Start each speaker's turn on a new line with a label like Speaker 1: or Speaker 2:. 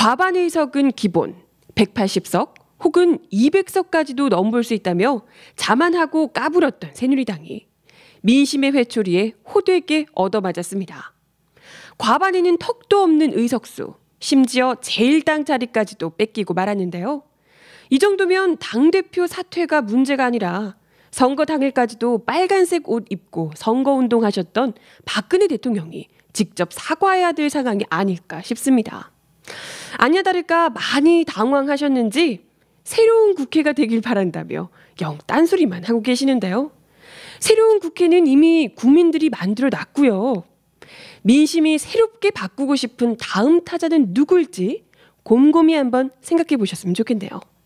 Speaker 1: 과반 의석은 기본, 180석 혹은 200석까지도 넘볼 수 있다며 자만하고 까불었던 새누리당이 민심의 회초리에 호되게 얻어맞았습니다. 과반에는 턱도 없는 의석수, 심지어 제1당 자리까지도 뺏기고 말았는데요. 이 정도면 당대표 사퇴가 문제가 아니라 선거 당일까지도 빨간색 옷 입고 선거운동 하셨던 박근혜 대통령이 직접 사과해야 될 상황이 아닐까 싶습니다. 아니야 다를까 많이 당황하셨는지 새로운 국회가 되길 바란다며 영 딴소리만 하고 계시는데요. 새로운 국회는 이미 국민들이 만들어 놨고요. 민심이 새롭게 바꾸고 싶은 다음 타자는 누굴지 곰곰이 한번 생각해 보셨으면 좋겠네요.